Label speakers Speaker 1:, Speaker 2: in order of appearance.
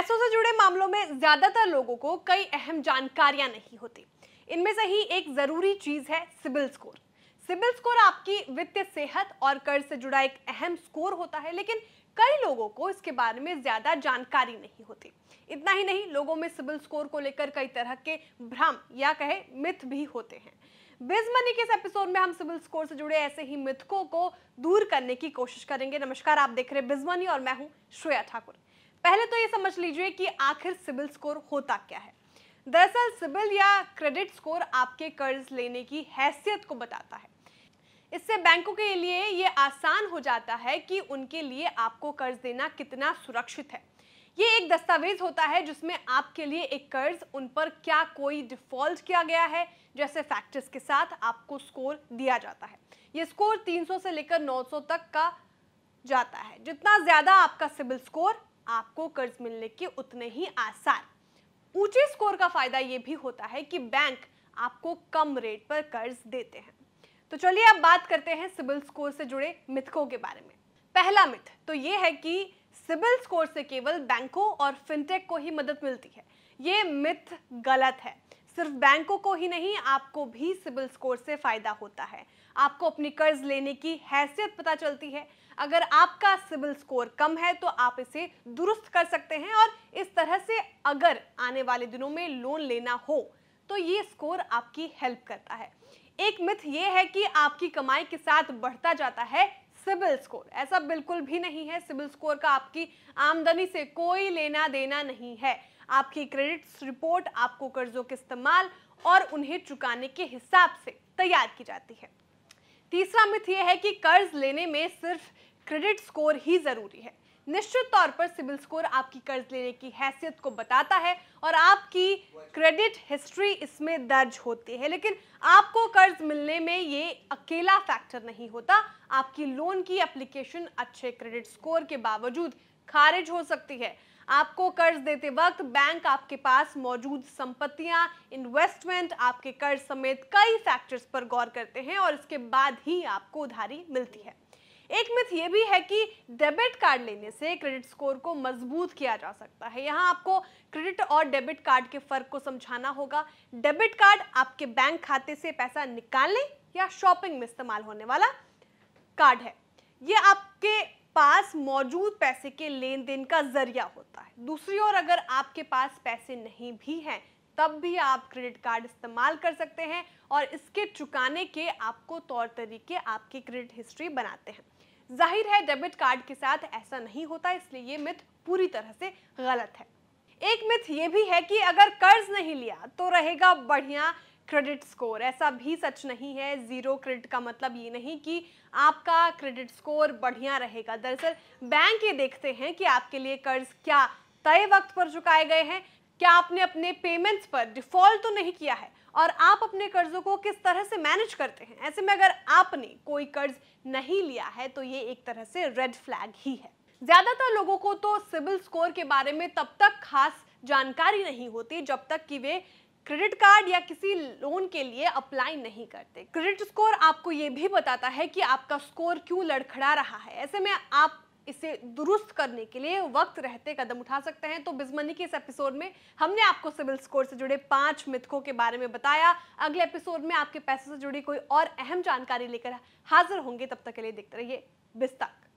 Speaker 1: पैसों से जुड़े मामलों में ज्यादातर लोगों को कई अहम जानकारियां नहीं होती इनमें से ही एक जरूरी चीज है सिबिल स्कोर सिबिल स्कोर आपकी वित्तीय सेहत और कर्ज से जुड़ा एक अहम स्कोर होता है लेकिन कई लोगों को इसके बारे में ज्यादा जानकारी नहीं होती इतना ही नहीं लोगों में सिबिल स्कोर को लेकर कई तरह के भ्रम या कहे मिथ भी होते हैं बिज मनी के इस एपिसोड में हम सिबिल स्कोर से जुड़े ऐसे ही मिथकों को दूर करने की कोशिश करेंगे नमस्कार आप देख रहे बिज मनी और मैं हूँ श्रेया ठाकुर पहले तो ये समझ लीजिए कि आखिर सिबिल स्कोर होता क्या है दरअसल सिबिल या क्रेडिट स्कोर आपके कर्ज लेने की हैसियत को बताता है इससे बैंकों के लिए ये आसान हो जाता है कि उनके लिए आपको कर्ज देना कितना सुरक्षित है ये एक दस्तावेज होता है जिसमें आपके लिए एक कर्ज उन पर क्या कोई डिफॉल्ट किया गया है जैसे फैक्टर्स के साथ आपको स्कोर दिया जाता है ये स्कोर 300 से लेकर 900 तक का जाता है जितना ज़्यादा आपका सिबिल स्कोर आपको कर्ज मिलने के उतने ही आसार ऊंचे स्कोर का फायदा यह भी होता है कि बैंक आपको कम रेट पर कर्ज देते हैं तो चलिए अब बात करते हैं सिबिल स्कोर से जुड़े मिथकों के बारे में पहला मिथ तो ये है कि सिबिल स्कोर से केवल बैंकों और फिनटेक को ही मदद मिलती है ये मिथ गलत है सिर्फ बैंकों को ही नहीं आपको भी सिबिल स्कोर से फायदा होता है आपको अपनी कर्ज लेने की हैसियत पता चलती है अगर आपका सिबिल स्कोर कम है तो आप इसे दुरुस्त कर सकते हैं और इस तरह से अगर आने वाले दिनों में लोन लेना हो तो ये स्कोर आपकी हेल्प करता है एक मिथ ये है कि आपकी कमाई के साथ बढ़ता जाता है सिबिल स्कोर ऐसा बिल्कुल भी नहीं है सिबिल स्कोर का आपकी आमदनी से कोई लेना देना नहीं है आपकी क्रेडिट रिपोर्ट आपको कर्जों के इस्तेमाल और उन्हें चुकाने के हिसाब से तैयार की जाती है तीसरा मिथ यह है कि कर्ज लेने में सिर्फ क्रेडिट स्कोर ही ज़रूरी है निश्चित तौर पर सिविल स्कोर आपकी कर्ज लेने की हैसियत को बताता है और आपकी क्रेडिट हिस्ट्री इसमें दर्ज होती है लेकिन आपको कर्ज मिलने में ये अकेला फैक्टर नहीं होता आपकी लोन की एप्लीकेशन अच्छे क्रेडिट स्कोर के बावजूद खारिज हो सकती है आपको कर्ज देते वक्त बैंक आपके पास मौजूद संपत्तियां इन्वेस्टमेंट आपके कर्ज समेत कई फैक्टर्स पर गौर करते हैं और इसके बाद ही आपको उधारी मिलती है एक मिथ ये भी है कि डेबिट कार्ड लेने से क्रेडिट स्कोर को मजबूत किया जा सकता है यहाँ आपको क्रेडिट और डेबिट कार्ड के फर्क को समझाना होगा डेबिट कार्ड आपके बैंक खाते से पैसा निकालने या शॉपिंग में इस्तेमाल होने वाला कार्ड है ये आपके पास मौजूद पैसे के लेन देन का जरिया होता है दूसरी ओर अगर आपके पास पैसे नहीं भी हैं तब भी आप क्रेडिट कार्ड इस्तेमाल कर सकते हैं और इसके चुकाने के आपको तौर तरीके आपकी क्रेडिट हिस्ट्री बनाते हैं जाहिर है डेबिट कार्ड के साथ ऐसा नहीं होता इसलिए ये मिथ पूरी तरह से गलत है एक मिथ ये भी है कि अगर कर्ज नहीं लिया तो रहेगा बढ़िया क्रेडिट स्कोर ऐसा भी सच नहीं है ज़ीरो क्रेडिट का मतलब ये नहीं कि आपका क्रेडिट स्कोर बढ़िया रहेगा दरअसल बैंक ये देखते हैं कि आपके लिए कर्ज क्या तय वक्त पर चुकाए गए हैं क्या आपने अपने पेमेंट्स पर डिफॉल्ट तो नहीं किया है और आप अपने कर्जों को किस तरह से मैनेज करते हैं ऐसे में अगर आपने कोई कर्ज नहीं लिया है तो ये एक तरह से रेड फ्लैग ही है ज्यादातर लोगों को तो सिबिल स्कोर के बारे में तब तक खास जानकारी नहीं होती जब तक कि वे क्रेडिट कार्ड या किसी लोन के लिए अप्लाई नहीं करते क्रेडिट स्कोर आपको ये भी बताता है कि आपका स्कोर क्यों लड़खड़ा रहा है ऐसे में आप इसे दुरुस्त करने के लिए वक्त रहते कदम उठा सकते हैं तो बिजमनी के इस एपिसोड में हमने आपको सिविल स्कोर से जुड़े पांच मिथकों के बारे में बताया अगले एपिसोड में आपके पैसे से जुड़ी कोई और अहम जानकारी लेकर हाजिर होंगे तब तक के लिए देखते रहिए बिस्तक